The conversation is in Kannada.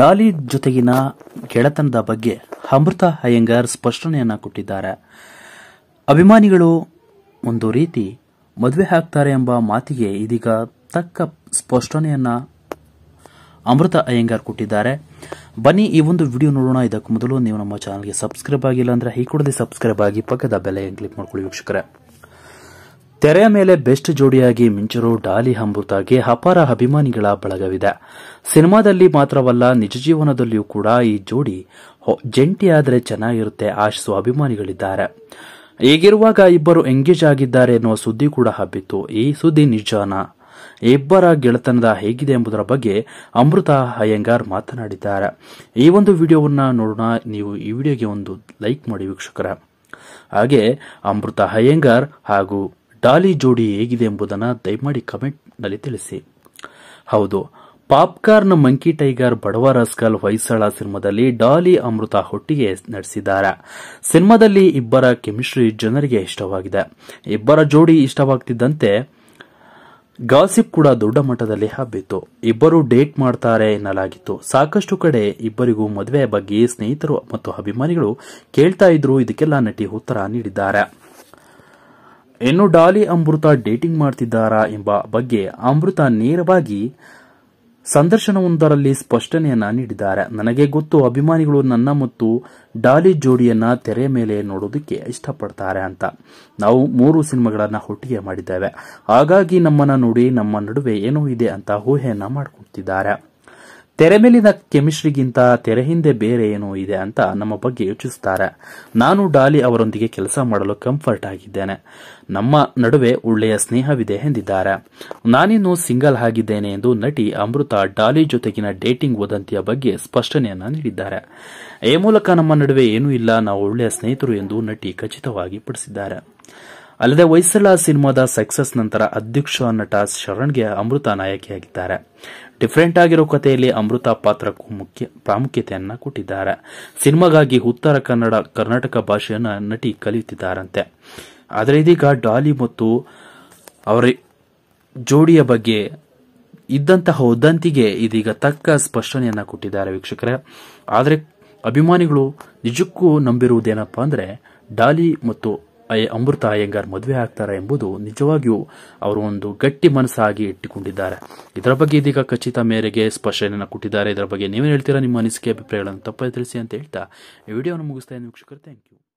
ಡಾಲಿ ಜೊತೆಗಿನ ಗೆಳೆತನದ ಬಗ್ಗೆ ಅಮೃತ ಅಯ್ಯಂಗಾರ್ ಸ್ಪಷ್ಟನೆಯನ್ನ ಕೊಟ್ಟಿದ್ದಾರೆ ಅಭಿಮಾನಿಗಳು ಒಂದು ರೀತಿ ಮದುವೆ ಆಗ್ತಾರೆ ಎಂಬ ಮಾತಿಗೆ ಇದೀಗ ತಕ್ಕ ಸ್ಪಷ್ಟನೆಯನ್ನ ಅಮೃತ ಅಯ್ಯಂಗಾರ್ ಕೊಟ್ಟಿದ್ದಾರೆ ಬನ್ನಿ ಈ ಒಂದು ವಿಡಿಯೋ ನೋಡೋಣ ಇದಕ್ಕೂ ಮೊದಲು ನೀವು ನಮ್ಮ ಚಾನಲ್ಗೆ ಸಬ್ಸ್ಕ್ರೈಬ್ ಆಗಿಲ್ಲ ಅಂದ್ರೆ ಈ ಕೂಡದೇ ಸಬ್ಸ್ಕ್ರೈಬ್ ಆಗಿ ಪಕ್ಕದ ಬೆಲೆ ಕ್ಲಿಕ್ ಮಾಡ್ಕೊಳ್ಳಿ ವೀಕ್ಷಕರೇ ತೆರೆಯ ಮೇಲೆ ಬೆಸ್ಟ್ ಜೋಡಿಯಾಗಿ ಮಿಂಚಿರೋ ಡಾಲಿ ಅಮೃತಾಗೆ ಅಪಾರ ಅಭಿಮಾನಿಗಳ ಬಳಗವಿದೆ ಸಿನಿಮಾದಲ್ಲಿ ಮಾತ್ರವಲ್ಲ ನಿಜ ಜೀವನದಲ್ಲಿಯೂ ಕೂಡ ಈ ಜೋಡಿ ಜಂಟಿಯಾದರೆ ಚೆನ್ನಾಗಿರುತ್ತೆ ಆಶಿಸುವ ಅಭಿಮಾನಿಗಳಿದ್ದಾರೆ ಈಗಿರುವಾಗ ಇಬ್ಬರು ಎಂಗೇಜ್ ಆಗಿದ್ದಾರೆ ಎನ್ನುವ ಸುದ್ದಿ ಕೂಡ ಹಬ್ಬಿತ್ತು ಈ ಸುದ್ದಿ ನಿಜಾನ ಇಬ್ಬರ ಗೆಳೆತನದ ಹೇಗಿದೆ ಎಂಬುದರ ಬಗ್ಗೆ ಅಮೃತ ಅಯ್ಯಂಗಾರ್ ಮಾತನಾಡಿದ್ದಾರೆ ಈ ಒಂದು ವಿಡಿಯೋವನ್ನು ನೋಡೋಣ ನೀವು ಈ ವಿಡಿಯೋಗೆ ಒಂದು ಲೈಕ್ ಮಾಡಿ ವೀಕ್ಷಕರ ಹಾಗೆ ಅಮೃತ ಅಯ್ಯಂಗಾರ್ ಹಾಗೂ ಡಾಲಿ ಜೋಡಿ ಹೇಗಿದೆ ಎಂಬುದನ್ನು ದಯಮಾಡಿ ಕಮೆಂಟ್ನಲ್ಲಿ ತಿಳಿಸಿ ಹೌದು ಪಾಪ್ಕಾರ್ನ್ ಮಂಕಿ ಟೈಗರ್ ಬಡವ ರಸ್ಕಲ್ ಹೊಯ್ಸಳ ಸಿನಿಮಾದಲ್ಲಿ ಡಾಲಿ ಅಮೃತ ಹೊಟ್ಟಿಗೆ ನಡೆಸಿದ್ದಾರೆ ಸಿನಿಮಾದಲ್ಲಿ ಇಬ್ಬರ ಕೆಮಿಸ್ಟ್ರಿ ಜನರಿಗೆ ಇಷ್ಟವಾಗಿದೆ ಇಬ್ಬರ ಜೋಡಿ ಇಷ್ಟವಾಗ್ತಿದ್ದಂತೆ ಗಾಸಿಪ್ ಕೂಡ ದೊಡ್ಡ ಮಟ್ಟದಲ್ಲಿ ಹಬ್ಬಿತ್ತು ಇಬ್ಬರು ಡೇಟ್ ಮಾಡ್ತಾರೆ ಎನ್ನಲಾಗಿತ್ತು ಸಾಕಷ್ಟು ಕಡೆ ಇಬ್ಬರಿಗೂ ಮದುವೆ ಬಗ್ಗೆ ಸ್ನೇಹಿತರು ಮತ್ತು ಅಭಿಮಾನಿಗಳು ಕೇಳ್ತಾ ಇದ್ರು ಇದಕ್ಕೆಲ್ಲ ನಟಿ ಉತ್ತರ ನೀಡಿದ್ದಾರೆ ಇನ್ನು ಡಾಲಿ ಅಮೃತ ಡೇಟಿಂಗ್ ಮಾಡ್ತಿದ್ದಾರಾ ಎಂಬ ಬಗ್ಗೆ ಅಮೃತ ನೇರವಾಗಿ ಸಂದರ್ಶನವೊಂದರಲ್ಲಿ ಸ್ಪಷ್ಟನೆಯನ್ನ ನೀಡಿದ್ದಾರೆ ನನಗೆ ಗೊತ್ತು ಅಭಿಮಾನಿಗಳು ನನ್ನ ಮತ್ತು ಡಾಲಿ ಜೋಡಿಯನ್ನ ತೆರೆ ಮೇಲೆ ನೋಡೋದಕ್ಕೆ ಇಷ್ಟಪಡ್ತಾರೆ ಅಂತ ನಾವು ಮೂರು ಸಿನಿಮಾಗಳನ್ನ ಒಟ್ಟಿಗೆ ಮಾಡಿದ್ದೇವೆ ಹಾಗಾಗಿ ನಮ್ಮನ್ನ ನೋಡಿ ನಮ್ಮ ನಡುವೆ ಏನೋ ಇದೆ ಅಂತ ಊಹೆಯನ್ನ ಮಾಡಿಕೊಡ್ತಿದ್ದಾರೆ ತೆರೆ ಮೇಲಿನ ಕೆಮಿಸ್ಟ್ರಿಗಿಂತ ತೆರೆ ಹಿಂದೆ ಬೇರೆ ಏನೋ ಇದೆ ಅಂತ ನಮ್ಮ ಬಗ್ಗೆ ಯೋಚಿಸುತ್ತಾರೆ ನಾನು ಡಾಲಿ ಅವರೊಂದಿಗೆ ಕೆಲಸ ಮಾಡಲು ಕಂಫರ್ಟ್ ಆಗಿದ್ದೇನೆ ನಮ್ಮ ನಡುವೆ ಒಳ್ಳೆಯ ಸ್ನೇಹವಿದೆ ಎಂದಿದ್ದಾರೆ ನಾನಿನ್ನು ಸಿಂಗಲ್ ಆಗಿದ್ದೇನೆ ಎಂದು ನಟಿ ಅಮೃತ ಡಾಲಿ ಜೊತೆಗಿನ ಡೇಟಿಂಗ್ ವದಂತಿಯ ಬಗ್ಗೆ ಸ್ಪಷ್ಟನೆಯನ್ನ ನೀಡಿದ್ದಾರೆ ಈ ಮೂಲಕ ನಮ್ಮ ನಡುವೆ ಏನೂ ಇಲ್ಲ ನಾವು ಒಳ್ಳೆಯ ಸ್ನೇಹಿತರು ಎಂದು ನಟಿ ಖಚಿತವಾಗಿ ಪಡಿಸಿದ್ದಾರೆ ಅಲ್ಲದೆ ಹೊಯ್ಸಳ ಸಿನಿಮಾದ ಸಕ್ಸಸ್ ನಂತರ ಅಧ್ಯಕ್ಷ ನಟ ಶರಣ್ಗೆ ಅಮೃತ ನಾಯಕಿಯಾಗಿದ್ದಾರೆ ಡಿಫ್ರೆಂಟ್ ಆಗಿರೋ ಕಥೆಯಲ್ಲಿ ಅಮೃತ ಪಾತ್ರಕ್ಕೂ ಮುಖ್ಯ ಪ್ರಾಮುಖ್ಯತೆಯನ್ನ ಕೊಟ್ಟಿದ್ದಾರೆ ಸಿನಿಮಾಗಾಗಿ ಉತ್ತರ ಕನ್ನಡ ಕರ್ನಾಟಕ ಭಾಷೆಯನ್ನ ನಟಿ ಕಲಿಯುತ್ತಿದ್ದಾರಂತೆ ಆದರೆ ಇದೀಗ ಡಾಲಿ ಮತ್ತು ಅವರ ಜೋಡಿಯ ಬಗ್ಗೆ ಇದ್ದಂತಹ ಉದ್ದಂತಿಗೆ ಇದೀಗ ತಕ್ಕ ಸ್ಪಷ್ಟನೆಯನ್ನ ಕೊಟ್ಟಿದ್ದಾರೆ ವೀಕ್ಷಕರೇ ಆದರೆ ಅಭಿಮಾನಿಗಳು ನಿಜಕ್ಕೂ ನಂಬಿರುವುದೇನಪ್ಪ ಅಂದ್ರೆ ಡಾಲಿ ಮತ್ತು ಅಮೃತ ಅಯ್ಯಂಗಾರ್ ಮದುವೆ ಆಗ್ತಾರೆ ಎಂಬುದು ನಿಜವಾಗಿಯೂ ಅವರು ಒಂದು ಗಟ್ಟಿ ಮನಸ್ಸಾಗಿ ಇಟ್ಟುಕೊಂಡಿದ್ದಾರೆ ಇದರ ಬಗ್ಗೆ ಇದೀಗ ಖಚಿತ ಮೇರೆಗೆ ಸ್ಪಷ್ಟನೆಯನ್ನು ಕೊಟ್ಟಿದ್ದಾರೆ ಇದರ ಬಗ್ಗೆ ನೀವೇನು ಹೇಳ್ತೀರಾ ನಿಮ್ಮ ಅನಿಸಿಕೆ ಅಭಿಪ್ರಾಯಗಳನ್ನು ತಪ್ಪದೆ ತಿಳಿಸಿ ಅಂತ ಹೇಳ್ತಾ ಈ ವಿಡಿಯೋವನ್ನು ಮುಗಿಸ್ತಾ ಇದ್ದೀನಿ ವೀಕ್ಷಕರು ಥ್ಯಾಂಕ್ ಯು